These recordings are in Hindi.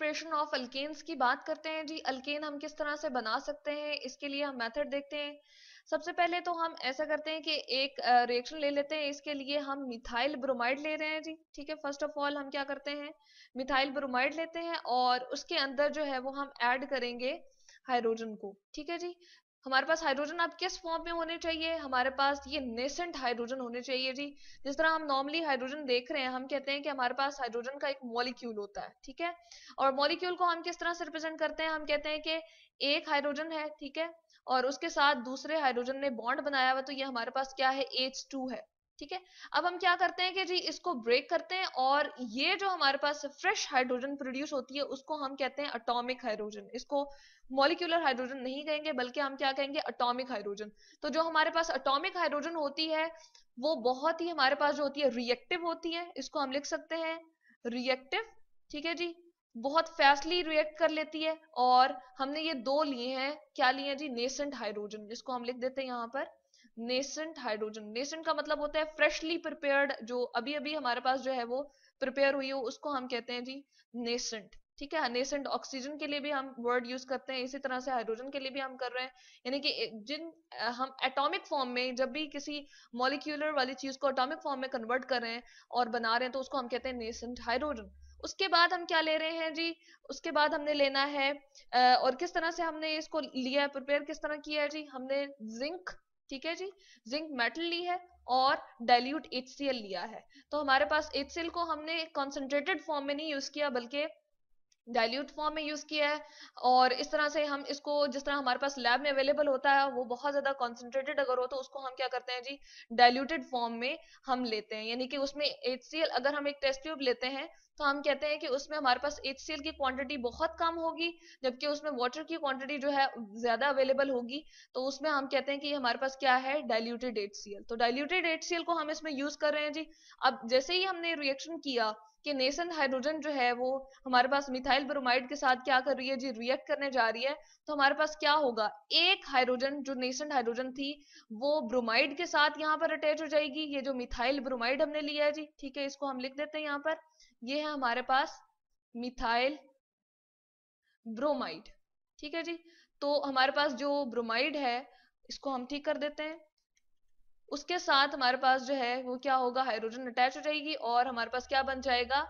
प्रिपरेशन ऑफ अल्केन्स की बात करते हैं जी अल्केन हम किस तरह से बना सकते हैं इसके लिए हम मेथड देखते हैं सबसे पहले तो हम ऐसा करते हैं कि एक रिएक्शन ले लेते हैं इसके लिए हम मिथाइल ब्रोमाइड ले रहे हैं जी ठीक है फर्स्ट ऑफ ऑल हम क्या करते हैं मिथाइल ब्रोमाइड लेते हैं और उसके अंदर जो है वो हम ऐड करेंगे हाइड्रोजन को ठीक है जी हमारे पास हाइड्रोजन आप किस फॉर्म में होने चाहिए हमारे पास ये नेसेंट हाइड्रोजन होने चाहिए जी जिस तरह हम नॉर्मली हाइड्रोजन देख रहे हैं हम कहते हैं कि हमारे पास हाइड्रोजन का एक मॉलिक्यूल होता है ठीक है और मॉलिक्यूल को हम किस तरह से रिप्रेजेंट करते हैं हम कहते हैं कि एक हाइड्रोजन है ठीक है और उसके साथ दूसरे हाइड्रोजन ने बॉन्ड बनाया हुआ तो ये हमारे पास क्या है एच है ठीक है अब हम क्या करते हैं कि जी इसको ब्रेक करते हैं और ये जो हमारे पास फ्रेश हाइड्रोजन प्रोड्यूस होती है उसको हम कहते हैं अटोमिक हाइड्रोजन इसको मॉलिक्यूलर हाइड्रोजन नहीं कहेंगे बल्कि हम क्या कहेंगे अटोमिक हाइड्रोजन तो जो हमारे पास अटोमिक हाइड्रोजन होती है वो बहुत ही हमारे पास जो होती है रिएक्टिव होती है इसको हम लिख सकते हैं रिएक्टिव ठीक है जी बहुत फैसली रिएक्ट कर लेती है और हमने ये दो लिए हैं क्या लिए हैं जी नेसेंट हाइड्रोजन जिसको हम लिख देते हैं यहाँ पर नेसेंट हाइड्रोजन नेसेंट का मतलब होता है फ्रेशली प्रिपेयर्ड जो अभी अभी हमारे पास जो है वो प्रिपेयर हुई हो उसको हम कहते हैं जी नेसेंट ठीक है नेसेंट ऑक्सीजन के लिए भी हम वर्ड यूज करते हैं इसी तरह से हाइड्रोजन के लिए भी हम कर रहे हैं यानी कि जिन हम एटॉमिक फॉर्म में जब भी किसी मॉलिक्यूलर वाली चीज को एटॉमिक फॉर्म में कन्वर्ट कर रहे हैं और बना रहे हैं तो उसको हम कहते हैं नेसेंट हाइड्रोजन उसके बाद हम क्या ले रहे हैं जी उसके बाद हमने लेना है और किस तरह से हमने इसको लिया है प्रिपेयर किस तरह किया है जी हमने जिंक ठीक है जी जिंक मेटल ली है और डाइल्यूट एच लिया है तो हमारे पास एच को हमने कॉन्सेंट्रेटेड फॉर्म में नहीं यूज किया बल्कि डायल्यूट फॉर्म में यूज किया है और इस तरह से हम इसको जिस तरह हमारे पास लैब में अवेलेबल होता है वो बहुत ज्यादा कॉन्सेंट्रेटेड अगर हो तो उसको हम क्या करते हैं जी डायल्यूटेड फॉर्म में हम लेते हैं यानी कि उसमें एच अगर हम एक टेस्ट ट्यूब लेते हैं तो हम कहते हैं कि उसमें हमारे पास एच की क्वांटिटी बहुत कम होगी जबकि उसमें वाटर की क्वांटिटी जो है ज्यादा अवेलेबल होगी तो उसमें हम कहते हैं कि हमारे पास क्या है डायल्यूटेड एच तो डायल्यूटेड एच को हम इसमें यूज कर रहे हैं जी अब जैसे ही हमने रिएक्शन किया कि नेसन हाइड्रोजन जो है वो हमारे पास मिथाइल ब्रोमाइड के साथ क्या कर रही है जी रिएक्ट करने जा रही है तो हमारे पास क्या होगा एक हाइड्रोजन जो नेसन हाइड्रोजन थी वो ब्रोमाइड के साथ यहाँ पर अटैच हो जाएगी ये जो मिथाइल ब्रोमाइड हमने लिया है जी ठीक है इसको हम लिख देते हैं यहाँ पर ये है हमारे पास मिथाइल ब्रोमाइड ठीक है जी तो हमारे पास जो ब्रोमाइड है इसको हम ठीक कर देते हैं उसके साथ हमारे पास जो है वो क्या होगा हाइड्रोजन अटैच हो जाएगी और हमारे पास क्या बन जाएगा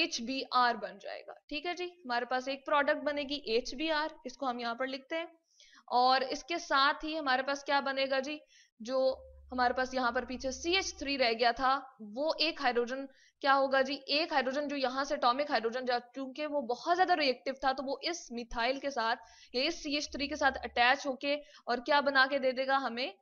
एच बी आर बन जाएगा ठीक है जी हमारे पास एक प्रोडक्ट बनेगी एच बी आर इसको हम यहाँ पर लिखते हैं और इसके साथ ही हमारे पास क्या बनेगा जी जो हमारे पास यहाँ पर पीछे सी एच थ्री रह गया था वो एक हाइड्रोजन क्या होगा जी एक हाइड्रोजन जो यहाँ से अटोमिक हाइड्रोजन क्योंकि वो बहुत ज्यादा रिएक्टिव था तो वो इस मिथाइल के साथ या इस सी एच थ्री के साथ अटैच होके और क्या बना के दे देगा हमें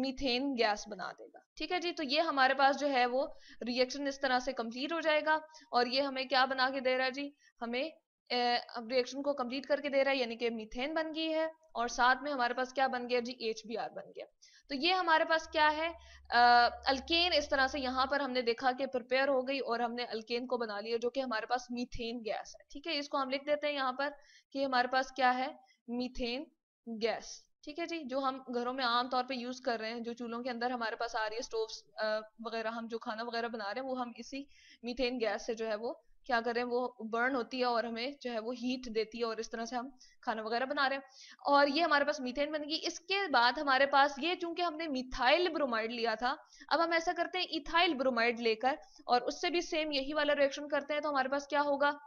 मीथेन गैस बना देगा ठीक है जी तो ये हमारे पास जो है वो रिएक्शन इस तरह से कंप्लीट हो जाएगा और ये हमें क्या बना के दे रहा है जी हमें रिएक्शन को कंप्लीट करके दे रहा है यानी कि मीथेन बन गई है और साथ में हमारे पास क्या बन गया जी एच बन गया तो ये हमारे पास क्या है अल्केन इस तरह से यहाँ पर हमने देखा कि प्रिपेयर हो गई और हमने अल्केन को बना लिया जो कि हमारे पास मीथेन गैस है ठीक है इसको हम लिख देते हैं यहाँ पर कि हमारे पास क्या है मीथेन गैस ठीक है जी जो हम घरों में आम तौर पे यूज कर रहे हैं जो चूल्हों के अंदर हमारे पास आ रही है स्टोव्स वगैरह हम जो खाना वगैरह बना रहे हैं वो हम इसी मीथेन गैस से जो है वो क्या कर रहे हैं वो बर्न होती है और हमें जो है वो हीट देती है और इस तरह से हम खाना वगैरह बना रहे हैं और ये हमारे पास मीथेन बन गई इसके बाद हमारे पास ये चूंकि हमने मिथाइल ब्रोमाइड लिया था अब हम ऐसा करते हैं इथाइल ब्रोमाइड लेकर और उससे भी सेम यही वाला रिएक्शन करते हैं तो हमारे पास क्या होगा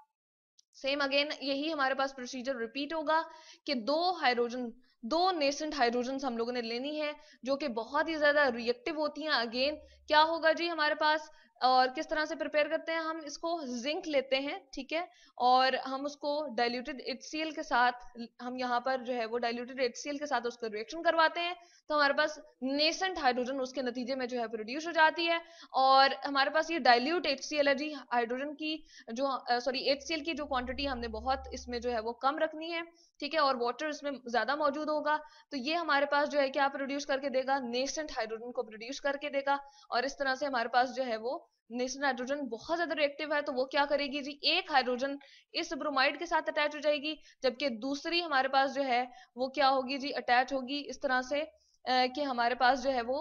सेम अगेन यही हमारे पास प्रोसीजर रिपीट होगा कि दो हाइड्रोजन दो नेसेंट हाइड्रोजन हम लोगों ने लेनी है जो कि बहुत ही ज्यादा रिएक्टिव होती हैं अगेन क्या होगा जी हमारे पास और किस तरह से प्रिपेयर करते हैं हम इसको जिंक लेते हैं ठीक है और हम उसको डाइल्यूटेड एच के साथ हम यहाँ पर जो है वो डाइल्यूटेड एच के साथ उसका रिएक्शन करवाते हैं तो हमारे पास नेसेंट हाइड्रोजन उसके नतीजे में जो है प्रोड्यूस हो जाती है और हमारे पास ये डाइल्यूट एच है जी हाइड्रोजन की जो सॉरी एच की जो क्वान्टिटी हमने बहुत इसमें जो है वो कम रखनी है ठीक है और वाटर इसमें ज्यादा मौजूद होगा तो ये हमारे पास जो है क्या प्रोड्यूस करके देगा नेसेंट हाइड्रोजन को प्रोड्यूस करके देगा और इस तरह से हमारे पास जो है वो नेशन हाइड्रोजन बहुत ज्यादा रिएक्टिव है तो वो क्या करेगी जी एक हाइड्रोजन इस ब्रोमाइड के साथ अटैच हो जाएगी जबकि दूसरी हमारे पास जो है वो क्या होगी जी अटैच होगी इस तरह से आ, कि हमारे पास जो है वो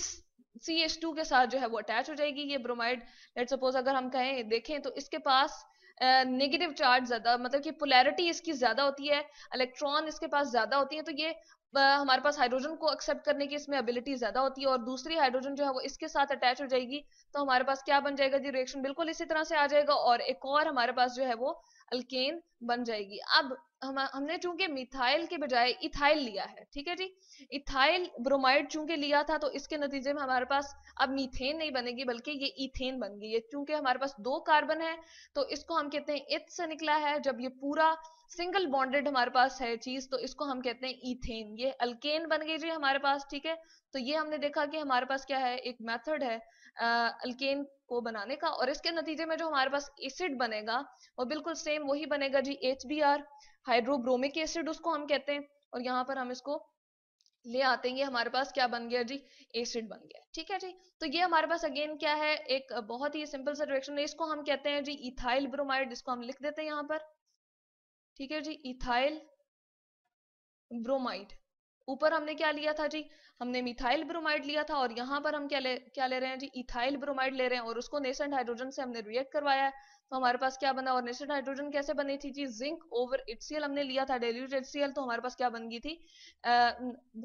इस सी एच टू के साथ जो है वो अटैच हो जाएगी ये ब्रोमाइड लेट सपोज अगर हम कहें देखें तो इसके पास नेगेटिव चार्ज ज्यादा मतलब कि पोलैरिटी इसकी ज्यादा होती है इलेक्ट्रॉन इसके पास ज्यादा होती है तो ये हमारे पास हाइड्रोजन को एक्सेप्ट करने की इसमें एबिलिटी ज्यादा होती है और दूसरी हाइड्रोजन जो है वो इसके साथ अटैच हो जाएगी तो हमारे पास क्या बन जाएगा जी रिएक्शन बिल्कुल इसी तरह से आ जाएगा और एक और हमारे पास जो है वो अल्केन बन जाएगी अब हम हमने चूंकि मिथाइल के बजाय इथाइल लिया है ठीक है जी इथाइल ब्रोमाइड चूंकि लिया था तो इसके नतीजे में हमारे पास अब मीथेन नहीं बनेगी बल्कि ये इथेन बन गई है चूंकि हमारे पास दो कार्बन है तो इसको हम कहते हैं इथ से निकला है जब ये पूरा सिंगल बॉन्डेड हमारे पास है चीज तो इसको हम कहते हैं इथेन ये अल्केन बन गई जी हमारे पास ठीक है तो ये हमने देखा कि हमारे पास क्या है एक मेथड है अल्केन को बनाने का और इसके नतीजे में जो हमारे पास एसिड बनेगा वो बिल्कुल सेम वही बनेगा जी H B R hydrobromic acid उसको हम कहते हैं और यहाँ पर हम इसको ले आते हैं हमारे पास क्या बन गया जी एसिड बन गया ठीक है जी तो ये हमारे पास अगेन क्या है एक बहुत ही सिंपल सा रिएक्शन है इसको हम कहते हैं जी इथाइल ब्रोमाइड इसको हम लिख देते हैं यहाँ पर ठीक है जी इथाइल ब्रोमाइड ऊपर हमने क्या लिया था जी हमने मिथाइल ब्रोमाइड लिया था और यहाँ पर हम क्या ले क्या ले रहे हैं जी इथाइल ब्रोमाइड ले रहे हैं और उसको नेसेंट हाइड्रोजन से हमने रिएक्ट करवाया है तो हमारे पास क्या बना और नेसेंट हाइड्रोजन कैसे बनी थी जी जिंक ओवर एचसीएल हमने लिया था डेल्यूट एचसीएल तो हमारे पास क्या बन गई थी आ,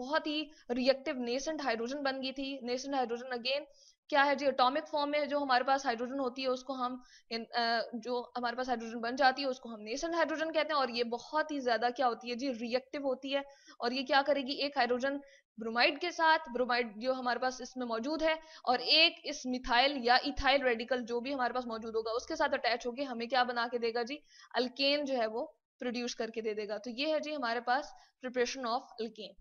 बहुत ही रिएक्टिव नेसेंट हाइड्रोजन बन गई थी नेसेंट हाइड्रोजन अगेन क्या है जी एटॉमिक फॉर्म में जो हमारे पास हाइड्रोजन होती है उसको हम जो हमारे पास हाइड्रोजन बन जाती है उसको हम नेसन हाइड्रोजन कहते हैं और ये बहुत ही ज्यादा क्या होती है जी रिएक्टिव होती है और ये क्या करेगी एक हाइड्रोजन ब्रोमाइड के साथ ब्रोमाइड जो हमारे पास इसमें मौजूद है और एक इस मिथाइल या इथाइल रेडिकल जो भी हमारे पास मौजूद होगा उसके साथ अटैच होगी हमें क्या बना के देगा जी अल्केन जो है वो प्रोड्यूस करके दे देगा तो ये है जी हमारे पास प्रिपरेशन ऑफ अल्केन